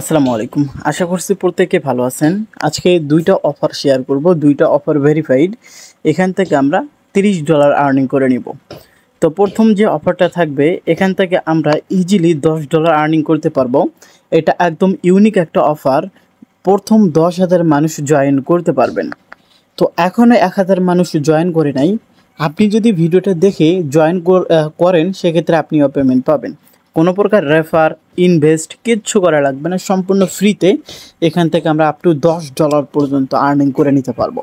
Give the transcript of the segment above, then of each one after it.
আসসালামু আলাইকুম আশা করছি প্রত্যেকে ভালো আছেন আজকে দুইটা অফার শেয়ার করব দুইটা অফার ভেরিফাইড এখান থেকে আমরা 30 ডলার আর্নিং করে নিব তো প্রথম যে অফারটা থাকবে এখান থেকে আমরা ইজিলি 10 ডলার আর্নিং করতে পারবো এটা একদম ইউনিক একটা অফার প্রথম দশ হাজার মানুষ জয়েন করতে পারবেন তো এখনও এক হাজার মানুষ জয়েন করে নাই আপনি যদি ভিডিওটা দেখে জয়েন করেন সেক্ষেত্রে আপনিও পেমেন্ট পাবেন কোনো প্রকার রেফার ইনভেস্ট কিচ্ছু করা লাগবে না সম্পূর্ণ ফ্রিতে এখান থেকে আমরা আপ টু দশ ডলার পর্যন্ত আর্নিং করে নিতে পারবো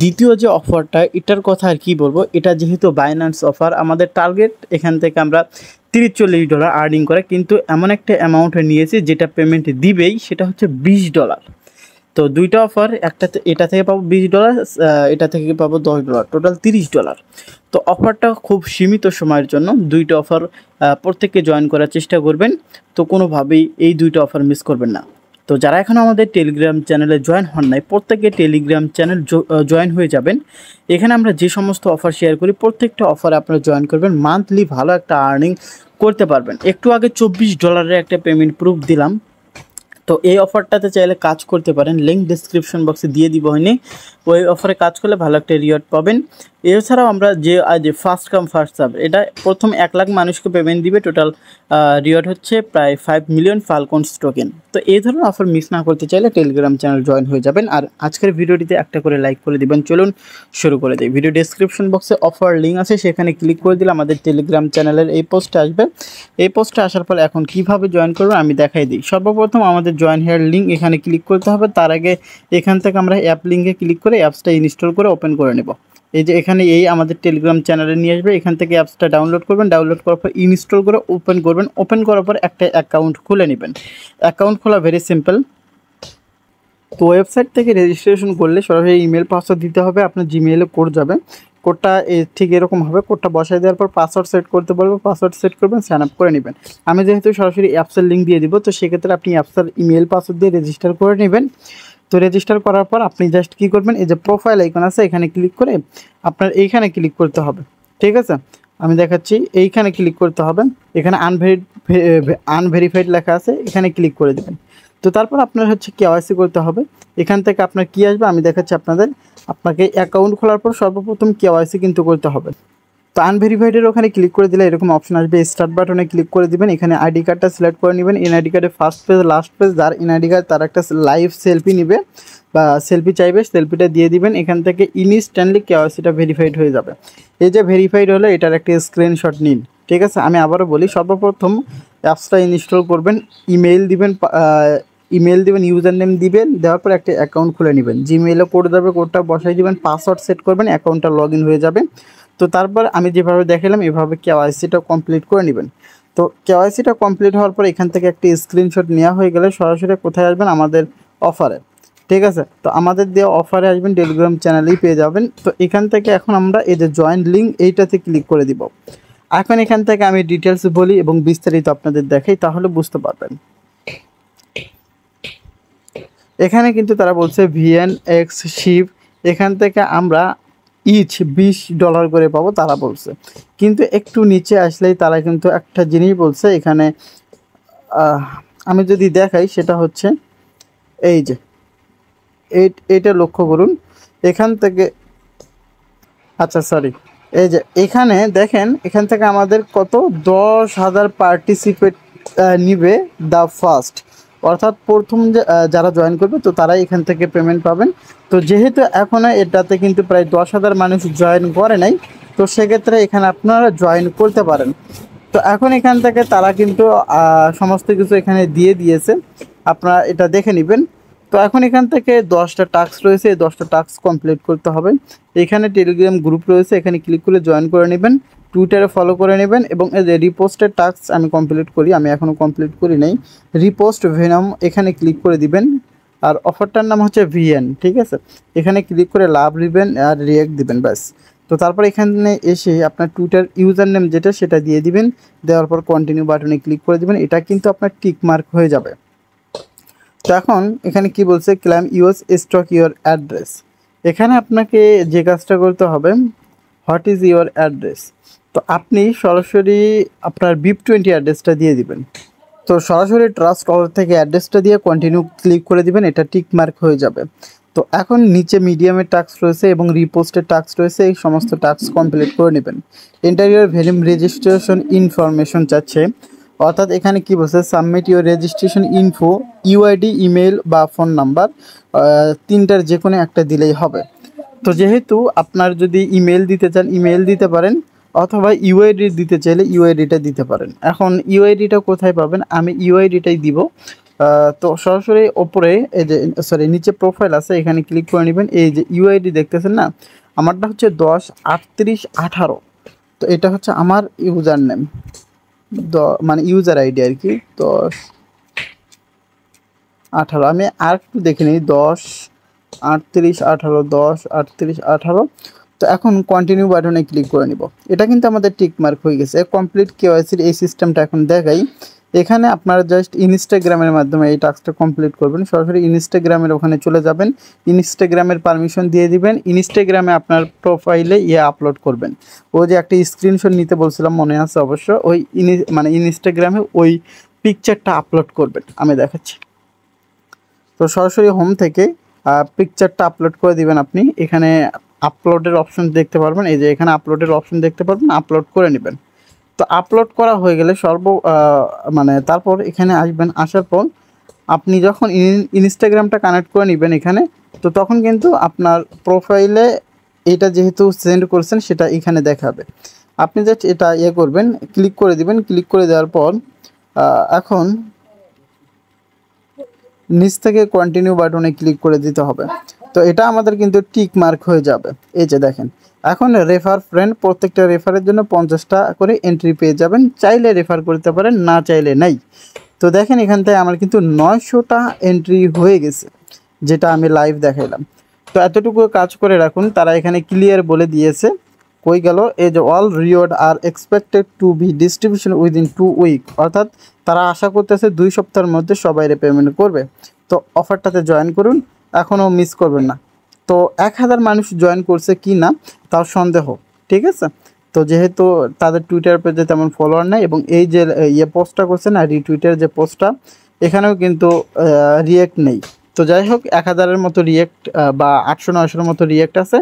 দ্বিতীয় যে অফারটা এটার কথা আর কি বলবো এটা যেহেতু বাইন্যান্স অফার আমাদের টার্গেট এখান থেকে আমরা তিরিশ চল্লিশ ডলার আর্নিং করে কিন্তু এমন একটা অ্যামাউন্ট নিয়েছি যেটা পেমেন্ট দিবেই সেটা হচ্ছে বিশ ডলার তো দুইটা অফার একটা এটা থেকে পাবো বিশ ডলার এটা থেকে পাবো দশ ডলার টোটাল তিরিশ ডলার তো অফারটা খুব সীমিত সময়ের জন্য দুইটা অফার প্রত্যেককে জয়েন করার চেষ্টা করবেন তো কোনোভাবেই এই দুইটা অফার মিস করবেন না তো যারা এখনও আমাদের টেলিগ্রাম চ্যানেলে জয়েন হন নাই প্রত্যেকে টেলিগ্রাম চ্যানেল জয়েন হয়ে যাবেন এখানে আমরা যে সমস্ত অফার শেয়ার করি প্রত্যেকটা অফার আপনারা জয়েন করবেন মান্থলি ভালো একটা আর্নিং করতে পারবেন একটু আগে চব্বিশ ডলারের একটা পেমেন্ট প্রুফ দিলাম তো এই অফারটাতে চাইলে কাজ করতে পারেন লিঙ্ক ডিসক্রিপশন বক্সে দিয়ে দিব হয়নি ওই অফারে কাজ করলে ভালো একটা রিওয়ার্ড পাবেন এছাড়াও আমরা যে আজ ফার্স্ট কাম ফার্স্ট সার্ভ এটা প্রথম এক লাখ মানুষকে পেমেন্ট দিবে টোটাল রিওয়ার্ড হচ্ছে প্রায় ফাইভ মিলিয়ন ফালকন স্টোকেন তো এই ধরনের অফার মিস না করতে চাইলে টেলিগ্রাম চ্যানেল জয়েন হয়ে যাবেন আর আজকের ভিডিওটিতে একটা করে লাইক করে দিবেন চলুন শুরু করে দিই ভিডিও ডিসক্রিপশন বক্সে অফার লিঙ্ক আছে সেখানে ক্লিক করে দিলে আমাদের টেলিগ্রাম চ্যানেলের এই পোস্টে আসবে এই পোস্টে আসার পর এখন কিভাবে জয়েন করবো আমি দেখাই দিই সর্বপ্রথম আমাদের জয়েন হেয়ার লিঙ্ক এখানে ক্লিক করতে হবে তার আগে এখান থেকে আমরা অ্যাপ লিঙ্কে ক্লিক করে অ্যাপসটা ইনস্টল করে ওপেন করে নেব এই যে এখানে এই আমাদের টেলিগ্রাম চ্যানেলে নিয়ে আসবে এখান থেকে অ্যাপসটা ডাউনলোড করবেন ডাউনলোড করার পর ইনস্টল করে ওপেন করবেন ওপেন করার পর একটা অ্যাকাউন্ট খুলে নেবেন অ্যাকাউন্ট খোলা ভেরি সিম্পল তো ওয়েবসাইট থেকে রেজিস্ট্রেশন করলে সরাসরি ইমেল পাসওয়ার্ড দিতে হবে আপনার জিমেইলে কোড যাবে কোডটা ঠিক এরকম হবে কোডটা বসাই দেওয়ার পর পাসওয়ার্ড সেট করতে বলবো পাসওয়ার্ড সেট করবেন সাইন আপ করে নেবেন আমি যেহেতু সরাসরি অ্যাপসের লিঙ্ক দিয়ে দিব তো সেক্ষেত্রে আপনি অ্যাপসের ইমেল পাসওয়ার্ড দিয়ে রেজিস্টার করে নেবেন তো রেজিস্টার করার পর আপনি জাস্ট কি করবেন এই যে প্রোফাইল আইকন আছে এখানে ক্লিক করে আপনার এইখানে ক্লিক করতে হবে ঠিক আছে আমি দেখাচ্ছি এইখানে ক্লিক করতে হবে এখানে আনভেরি আনভেরিফাইড লেখা আছে এখানে ক্লিক করে দেবেন তো তারপর আপনার হচ্ছে কেওয়াইসি করতে হবে এখান থেকে আপনার কি আসবে আমি দেখাচ্ছি আপনাদের আপনাকে অ্যাকাউন্ট খোলার পর সর্বপ্রথম কেওয়াইসি কিন্তু করতে হবে তো আনভেরিফাইডের ওখানে ক্লিক করে দিলে এরকম অপশন আসবে স্টার্ট বাটনে ক্লিক করে দিবেন এখানে আইডি কার্ডটা সিলেক্ট করে নেবেন এনআইডি কার্ডের ফার্স্ট পেজ লাস্ট পেজ যার এনআইডি কার্ড তার একটা লাইভ সেলফি নেবে বা সেলফি চাইবে সেলফিটা দিয়ে দিবেন এখান থেকে ইনস্ট্যান্টলি কেওয়াইসিটা ভেরিফাইড হয়ে যাবে এই যে ভেরিফাইড হলে এটার একটা স্ক্রিনশট নিন ঠিক আছে আমি আবারও বলি সর্বপ্রথম অ্যাপসটা ইনস্টল করবেন ইমেল দিবেন ইমেল দিবেন ইউজার নেম দিবেন দেওয়ার পর একটা অ্যাকাউন্ট খুলে নেবেন জিমেলে কোড দেবে কোডটা বসাই দিবেন পাসওয়ার্ড সেট করবেন অ্যাকাউন্টটা লগ হয়ে যাবে তো তারপর আমি যেভাবে দেখালাম এভাবে কেওয়াইসিটা কমপ্লিট করে নেবেন তো কেওয়াইসিটা কমপ্লিট হওয়ার পর এখান থেকে একটি স্ক্রিনশট নেওয়া হয়ে গেলে সরাসরি কোথায় আসবেন আমাদের অফারে ঠিক আছে তো আমাদের দেওয়া অফারে আসবেন টেলিগ্রাম চ্যানেলেই পেয়ে যাবেন তো এখান থেকে এখন আমরা এই যে জয়েন্ট লিঙ্ক এইটাতে ক্লিক করে দিব এখন এখান থেকে আমি ডিটেলস বলি এবং বিস্তারিত আপনাদের দেখাই তাহলে বুঝতে পারবেন এখানে কিন্তু তারা বলছে ভিএন এক্স শিব এখান থেকে আমরা ইচ বিশ ডলার করে পাবো তারা বলছে কিন্তু একটু নিচে আসলেই তারা কিন্তু একটা জিনিস বলছে এখানে আমি যদি দেখাই সেটা হচ্ছে এই যে এটা লক্ষ্য করুন এখান থেকে আচ্ছা সরি এই যে এখানে দেখেন এখান থেকে আমাদের কত দশ হাজার পার্টিসিপেট নিবে দ্য ফার্স্ট অর্থাৎ প্রথম যারা জয়েন করবে তো তারাই এখান থেকে পেমেন্ট পাবেন তো যেহেতু এখনও এটাতে কিন্তু প্রায় দশ হাজার মানুষ জয়েন করে নাই তো সেক্ষেত্রে এখানে আপনারা জয়েন করতে পারেন তো এখন এখান থেকে তারা কিন্তু সমস্ত কিছু এখানে দিয়ে দিয়েছে আপনারা এটা দেখে নেবেন তো এখন এখান থেকে দশটা টাস্ক রয়েছে এই দশটা টাস্ক কমপ্লিট করতে হবে এখানে টেলিগ্রাম গ্রুপ রয়েছে এখানে ক্লিক করে জয়েন করে নেবেন টুইটারে ফলো করে নেবেন এবং এই যে রিপোস্টের টাস্ক আমি কমপ্লিট করি আমি এখনও কমপ্লিট করি নাই রিপোস্ট ভেনম এখানে ক্লিক করে দিবেন আর অফারটার নাম হচ্ছে ভিএন ঠিক আছে এখানে ক্লিক করে লাভ দিবেন আর রিয়েক্ট দিবেন ব্যাস তো তারপর এখানে এসে আপনার টুইটার ইউজার নেম যেটা সেটা দিয়ে দিবেন দেওয়ার পর কন্টিনিউ বাটনে ক্লিক করে দিবেন এটা কিন্তু আপনার টিক মার্ক হয়ে যাবে তো এখন এখানে কি বলছে claim US stock your address এখানে আপনাকে যে কাজটা করতে হবে হোয়াট ইজ ইউর অ্যাড্রেস তো আপনি সরাসরি আপনার বিপ টোয়েন্টি অ্যাড্রেসটা দিয়ে দিবেন তো সরাসরি ট্রাস্ট কলার থেকে অ্যাড্রেসটা দিয়ে কন্টিনিউ ক্লিক করে দিবেন এটা টিক মার্ক হয়ে যাবে তো এখন নিচে মিডিয়ামের টাস্ক রয়েছে এবং রিপোস্টের টাস্ক রয়েছে এই সমস্ত টাস্ক কমপ্লিট করে নেবেন ইন্টারিয়ার ভেলিম রেজিস্ট্রেশন ইনফরমেশন চাচ্ছে অর্থাৎ এখানে কি বলছে submit your registration info UID email বা ফোন নাম্বার তিনটার যে কোনো একটা দিলেই হবে তো যেহেতু আপনার যদি ইমেল দিতে চান ইমেল দিতে পারেন অথবা ইউআইডি দিতে চাইলে ইউআইডিটা দিতে পারেন এখন ইউআইডিটা কোথায় পাবেন আমি ইউআইডিটাই দিব তো সরাসরি ওপরে এই যে সরি নিচে প্রোফাইল আছে এখানে ক্লিক করে নেবেন এই যে ইউআইডি দেখতেছেন না আমারটা হচ্ছে দশ আটত্রিশ আঠারো তো এটা হচ্ছে আমার ইউজার নেম দ মানে ইউজার আইডি আর কি দশ আঠারো আমি আর একটু দেখে নিই দশ আটত্রিশ আঠারো দশ আটত্রিশ আঠারো তো এখন কন্টিনিউ বাটনে ক্লিক করে নিব এটা কিন্তু আমাদের টিক মার্ক হয়ে গেছে কমপ্লিট কেওয়াইসির এই সিস্টেমটা এখন দেখাই এখানে আপনারা জাস্ট ইনস্টাগ্রামের মাধ্যমে এই টাস্কটা কমপ্লিট করবেন সরাসরি ইনস্টাগ্রামের ওখানে চলে যাবেন ইনস্টাগ্রামের পারমিশন দিয়ে দিবেন ইনস্টাগ্রামে আপনার প্রোফাইলে ইয়ে আপলোড করবেন ও যে একটা স্ক্রিনশট নিতে বলছিলাম মনে আছে অবশ্য ওই মানে ইনস্টাগ্রামে ওই পিকচারটা আপলোড করবেন আমি দেখাচ্ছি তো সরাসরি হোম থেকে পিকচারটা আপলোড করে দিবেন আপনি এখানে আপলোডের অপশন দেখতে পারবেন এই যে এখানে আপলোডের অপশন দেখতে পারবেন আপলোড করে নেবেন তো আপলোড করা হয়ে গেলে সর্ব মানে তারপর এখানে আসবেন আসার পর আপনি যখন ইনস্টাগ্রামটা কানেক্ট করে নেবেন এখানে তো তখন কিন্তু আপনার প্রোফাইলে এটা যেহেতু সেন্ড করছেন সেটা এখানে দেখাবে আপনি জাস্ট এটা ইয়ে করবেন ক্লিক করে দিবেন ক্লিক করে দেওয়ার পর এখন নিচ থেকে কন্টিনিউ বাটনে ক্লিক করে দিতে হবে তো এটা আমাদের কিন্তু টিক মার্ক হয়ে যাবে এই যে দেখেন এখন রেফার ফ্রেন্ড প্রত্যেকটা রেফারের জন্য পঞ্চাশটা করে এন্ট্রি পেয়ে যাবেন চাইলে রেফার করতে পারেন না চাইলে নাই তো দেখেন এখান থেকে আমার কিন্তু নয়শোটা এন্ট্রি হয়ে গেছে যেটা আমি লাইভ দেখাইলাম তো এতটুকু কাজ করে রাখুন তারা এখানে ক্লিয়ার বলে দিয়েছে কই গেল এই যে all reward are expected to be distribution within two week অর্থাৎ তারা আশা করতেছে দুই সপ্তাহের মধ্যে সবাইরে পেমেন্ট করবে তো অফারটাতে জয়েন করুন এখনও মিস করবেন না তো এক হাজার মানুষ জয়েন করছে কি না তাও সন্দেহ ঠিক আছে তো যেহেতু তাদের টুইটার পেজে তেমন ফলোয়ার নেই এবং এই যে ইয়ে পোস্টটা করছে না রিটুইটের যে পোস্টটা এখানেও কিন্তু রিয়েক্ট নেই তো যাই হোক এক হাজারের মতো রিয়েক্ট বা আটশো নয়শোর মতো রিয়েক্ট আছে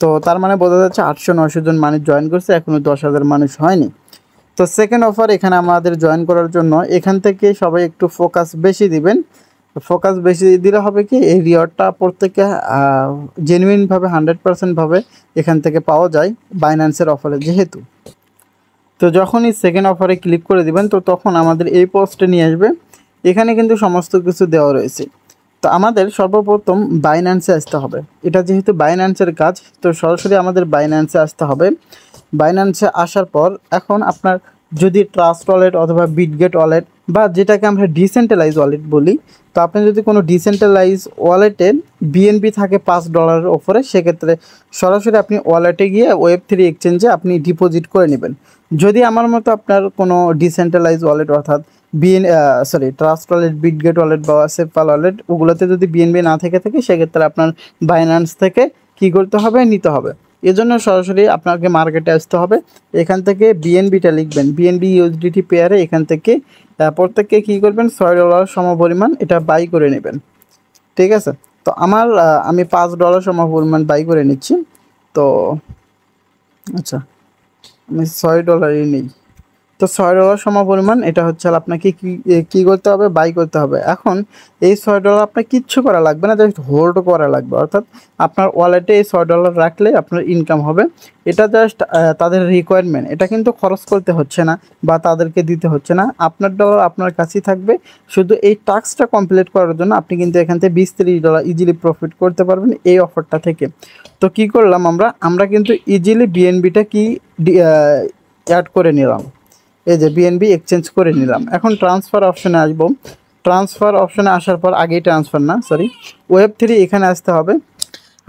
তো তার মানে বোঝা যাচ্ছে আটশো নয়শো জন মানুষ জয়েন করছে এখনও দশ হাজার মানুষ হয়নি তো সেকেন্ড অফার এখানে আমাদের জয়েন করার জন্য এখান থেকে সবাই একটু ফোকাস বেশি দিবেন ফোকাস বেশি দিলে হবে কি এই রিওয়ার্ডটা প্রত্যেকে জেনুইনভাবে হান্ড্রেড পারসেন্টভাবে এখান থেকে পাওয়া যায় বাইন্যান্সের অফারে যেহেতু তো যখনই সেকেন্ড অফারে ক্লিক করে দিবেন তো তখন আমাদের এই পোস্টে নিয়ে আসবে এখানে কিন্তু সমস্ত কিছু দেওয়া রয়েছে তো আমাদের সর্বপ্রথম বাইন্যান্সে আসতে হবে এটা যেহেতু বাইন্যান্সের কাজ তো সরাসরি আমাদের বাইন্যান্সে আসতে হবে বাইন্যান্সে আসার পর এখন আপনার যদি ট্রাস্ট ওয়ালেট অথবা বিটগেট ওয়ালেট বা যেটাকে আমরা ডিসেন্ট্রালাইজ ওয়ালেট বলি তো আপনি যদি কোনো ডিসেন্ট্রালাইজ ওয়ালেটে বিএনপি থাকে পাঁচ ডলারের ওপরে সেক্ষেত্রে সরাসরি আপনি ওয়ালেটে গিয়ে ওয়েব থ্রি এক্সচেঞ্জে আপনি ডিপোজিট করে নেবেন যদি আমার মতো আপনার কোনো ডিসেন্ট্রালাইজ ওয়ালেট অর্থাৎ BN sorry Trust Wallet Bitget wallet বা সেফাল ওয়ালেট ওগুলোতে যদি বিএনপি না থেকে থাকে সেক্ষেত্রে আপনার বাইন্যান্স থেকে কি করতে হবে নিতে হবে এজন্য সরাসরি আপনাকে মার্কেটে আসতে হবে এখান থেকে বিএনবিটা লিখবেন বিএনবি ইউএসডিটি পেয়ারে এখান থেকে থেকে কী করবেন ছয় ডলার সম পরিমাণ এটা বাই করে নেবেন ঠিক আছে তো আমার আমি পাঁচ ডলার সম পরিমাণ বাই করে নিচ্ছি তো আচ্ছা আমি ছয় ডলারই নিই তো ছয় ডলার সম পরিমাণ এটা হচ্ছে আপনাকে কি করতে হবে বাই করতে হবে এখন এই ছয় ডলার আপনার কিচ্ছু করা লাগবে না জাস্ট হোল্ড করা লাগবে অর্থাৎ আপনার ওয়ালেটে এই ছয় ডলার রাখলে আপনার ইনকাম হবে এটা জাস্ট তাদের রিকোয়ারমেন্ট এটা কিন্তু খরচ করতে হচ্ছে না বা তাদেরকে দিতে হচ্ছে না আপনার ডলার আপনার কাছেই থাকবে শুধু এই টাস্কটা কমপ্লিট করার জন্য আপনি কিন্তু এখান থেকে বিশ তিরিশ ডলার ইজিলি প্রফিট করতে পারবেন এই অফারটা থেকে তো কি করলাম আমরা আমরা কিন্তু ইজিলি বিএনবিটা কি অ্যাড করে নিলাম এই যে বিএনবি এক্সচেঞ্জ করে নিলাম এখন ট্রান্সফার অপশানে আসবো ট্রান্সফার অপশানে আসার পর আগেই ট্রান্সফার না সরি ওয়েব থ্রি এখানে আসতে হবে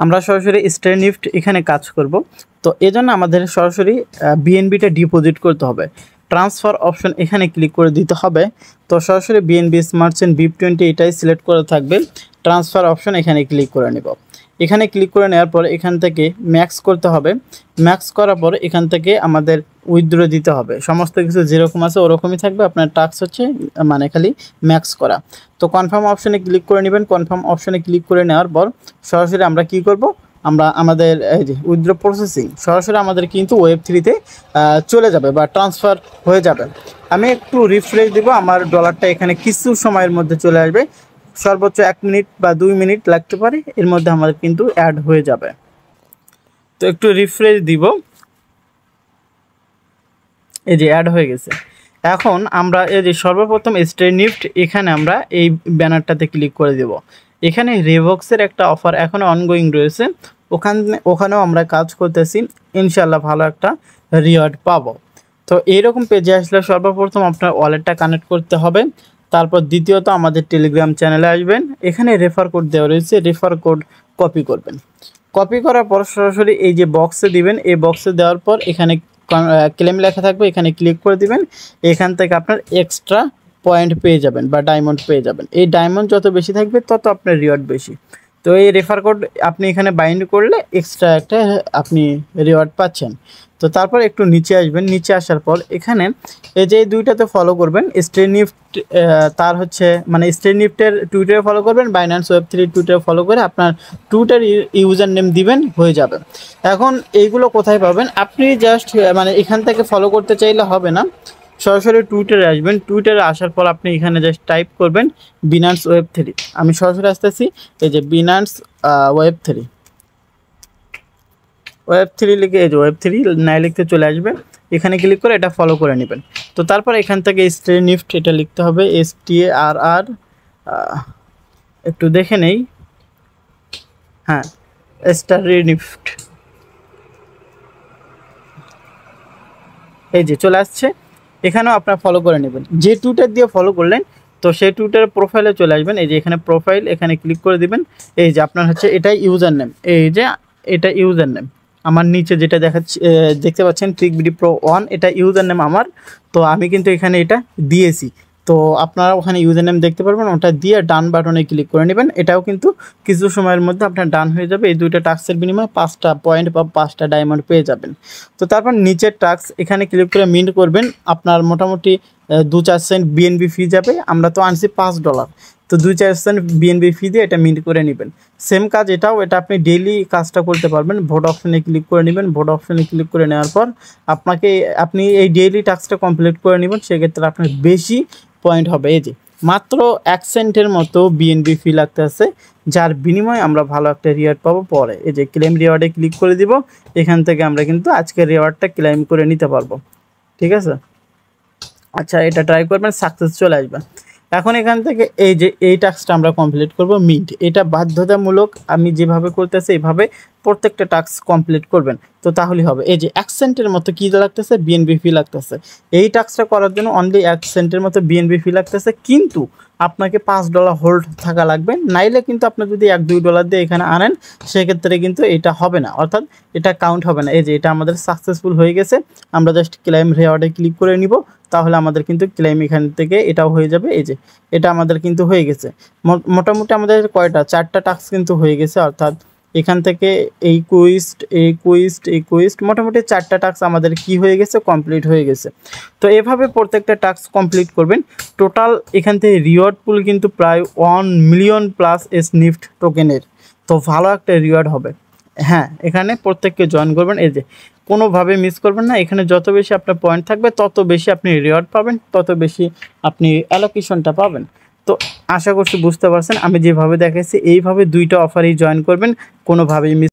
আমরা সরাসরি স্টেনিফট এখানে কাজ করব তো এজন্য আমাদের সরাসরি বিএনবিটা ডিপোজিট করতে হবে ট্রান্সফার অপশন এখানে ক্লিক করে দিতে হবে তো সরাসরি বিএনবি স্মার্টসেন বিপ টোয়েন্টি এটাই সিলেক্ট করে থাকবে ট্রান্সফার অপশন এখানে ক্লিক করে নেব এখানে ক্লিক করে নেওয়ার পর এখান থেকে ম্যাক্স করতে হবে ম্যাক্স করার পর এখান থেকে আমাদের উইথড্র দিতে হবে সমস্ত কিছু যেরকম আছে ওরকমই থাকবে আপনার টাস্ক হচ্ছে মানে খালি ম্যাক্স করা তো কনফার্ম অপশানে ক্লিক করে নেবেন কনফার্ম অপশানে ক্লিক করে নেওয়ার পর সরাসরি আমরা কি করব আমরা আমাদের উইথড্র প্রসেসিং সরাসরি আমাদের কিন্তু ওয়েব থ্রিতে চলে যাবে বা ট্রান্সফার হয়ে যাবে আমি একটু রিফ্রেশ দেবো আমার ডলারটা এখানে কিছু সময়ের মধ্যে চলে আসবে সর্বোচ্চ এক মিনিট বা দুই মিনিট লাগতে পারে এর মধ্যে আমাদের কিন্তু অ্যাড হয়ে যাবে তো একটু রিফ্রেশ দিব এই যে অ্যাড হয়ে গেছে এখন আমরা এই যে সর্বপ্রথম স্ট্রেনিফট এখানে আমরা এই ব্যানারটাতে ক্লিক করে দেব এখানে রেবক্সের একটা অফার এখনও অনগোয়িং রয়েছে ওখানে ওখানেও আমরা কাজ করতেছি ইনশাল্লাহ ভালো একটা রিওয়ার্ড পাবো তো এইরকম পেজে আসলে সর্বপ্রথম আপনার ওয়ালেটটা কানেক্ট করতে হবে তারপর দ্বিতীয়ত আমাদের টেলিগ্রাম চ্যানেলে আসবেন এখানে রেফার কোড দেওয়া রয়েছে রেফার কোড কপি করবেন কপি করার পর সরাসরি এই যে বক্সে দিবেন এই বক্সে দেওয়ার পর এখানে ক্লেম লেখা থাকবে এখানে ক্লিক করে দিবেন এখান থেকে আপনার এক্সট্রা পয়েন্ট পেয়ে যাবেন বা ডায়মন্ড পেয়ে যাবেন এই ডায়মন্ড যত বেশি থাকবে তত আপনার রিওয়ার্ড বেশি তো এই রেফার কোড আপনি এখানে বাইন্ড করলে এক্সট্রা একটা আপনি রিওয়ার্ড পাচ্ছেন তো তারপর একটু নিচে আসবেন নিচে আসার পর এখানে এই যে দুইটাতে ফলো করবেন স্ট্রেনিফট তার হচ্ছে মানে স্ট্রেনিফটের টুইটারে ফলো করবেন বাইন্যান্স ওয়েব থ্রি টুইটারে ফলো করে আপনার টুইটার ইউজার নেম দিবেন হয়ে যাবে এখন এইগুলো কোথায় পাবেন আপনি জাস্ট মানে এখান থেকে ফলো করতে চাইলে হবে না সরাসরি টুইটারে আসবেন টুইটারে আসার পর আপনি এখানে জাস্ট টাইপ করবেন বিনান্স ওয়েব থ্রি আমি সরাসরি আসতেছি এই যে Binance web three web three লিখে এই যে ওয়েব থ্রি নাই লিখতে চলে আসবে এখানে ক্লিক করে এটা ফলো করে নেবেন তো তারপর এখান থেকে স্টে নিফট এটা লিখতে হবে এস টি আর আর একটু দেখে নেই হ্যাঁ স্টার নিফট এই যে চলে আসছে এখানেও আপনার ফলো করে নেবেন যে টুইটার দিয়ে ফলো করলেন তো সেই টুইটার প্রোফাইলে চলে আসবেন এই যে এখানে প্রোফাইল এখানে ক্লিক করে দিবেন এই যে আপনার হচ্ছে এটাই ইউজার নেম এই যে এটা ইউজার নেম আমার নিচে যেটা দেখাচ্ছে দেখতে পাচ্ছেন ট্রিক বিডি প্রো ওয়ান এটা ইউজার নেম আমার তো আমি কিন্তু এখানে এটা দিয়েছি তো আপনারা ওখানে ইউজার নেম দেখতে পারবেন ওটা দিয়ে ডান বাটনে ক্লিক করে নেবেন এটাও কিন্তু কিছু সময়ের মধ্যে আপনার ডান হয়ে যাবে এই দুইটা টাস্কের বিনিময়ে পাঁচটা পয়েন্ট বা পাঁচটা ডায়মন্ড পেয়ে যাবেন তো তারপর নিচের টাস্ক এখানে ক্লিক করে মিন্ট করবেন আপনার মোটামুটি দু চার সেন্ট বিএনবি ফি যাবে আমরা তো আনছি পাঁচ ডলার তো দুই চার সেন্ট বিএনবি ফি দিয়ে এটা মিন্ট করে নেবেন সেম কাজ এটাও এটা আপনি ডেলি কাজটা করতে পারবেন ভোট অপশনে ক্লিক করে নেবেন ভোট অপশনে ক্লিক করে নেওয়ার পর আপনাকে আপনি এই ডেইলি টাস্কটা কমপ্লিট করে নেবেন সেক্ষেত্রে আপনার বেশি পয়েন্ট হবে এই যে মাত্র এক সেন্টের মতো বিএনবি ফি লাগতে আছে যার বিনিময়ে আমরা ভালো একটা রিওয়ার্ড পাবো পরে এই যে ক্লেম রিওয়ার্ডে ক্লিক করে দিব এখান থেকে আমরা কিন্তু আজকের রিওয়ার্ডটা ক্লেম করে নিতে পারবো ঠিক আছে আচ্ছা এটা ট্রাই করবেন সাকসেস চলে আসবেন এখন এখান থেকে এই যে এই টাস্কটা আমরা কমপ্লিট করব মিন্ট এটা বাধ্যতামূলক আমি যেভাবে করতেছি এভাবে প্রত্যেকটা টাস্ক কমপ্লিট করবেন তো তাহলে হবে এই যে অ্যাকসেন্টের মতো কী লাগতেছে বিএনবি ফি লাগতেছে এই টাস্কটা করার জন্য অনলি অ্যাকসেন্টের মতো বিএনবি ফি লাগতেছে কিন্তু আপনাকে পাঁচ ডলার হোল্ড থাকা লাগবে নাইলে কিন্তু আপনি যদি এক দুই ডলার দিয়ে এখানে আনেন সেক্ষেত্রে কিন্তু এটা হবে না অর্থাৎ এটা কাউন্ট হবে না এই যে এটা আমাদের সাকসেসফুল হয়ে গেছে আমরা জাস্ট ক্লাইম রেওয়ার্ডে ক্লিক করে নিব তাহলে আমাদের কিন্তু ক্লেম এখান থেকে এটাও হয়ে যাবে এই যে এটা আমাদের কিন্তু হয়ে গেছে মোটামুটি আমাদের কয়টা চারটা টাস্ক কিন্তু হয়ে গেছে অর্থাৎ এখান থেকে এই কুইস্ট এই কুইস্ট এই কুইস্ট মোটামুটি চারটা টাস্ক আমাদের কি হয়ে গেছে কমপ্লিট হয়ে গেছে তো এভাবে প্রত্যেকটা টাস্ক কমপ্লিট করবেন টোটাল এখান থেকে রিওয়ার্ড পুল কিন্তু প্রায় ওয়ান মিলিয়ন প্লাস এস নিফট টোকেনের তো ভালো একটা রিওয়ার্ড হবে হ্যাঁ এখানে প্রত্যেককে জয়েন করবেন এই যে কোনোভাবে মিস করবেন না এখানে যত বেশি আপনার পয়েন্ট থাকবে তত বেশি আপনি রিওয়ার্ড পাবেন তত বেশি আপনি অ্যালোকেশনটা পাবেন তো আশা করছি বুঝতে পারছেন আমি যেভাবে দেখাচ্ছি এইভাবে দুইটা অফারই জয়েন করবেন কোনোভাবেই মিস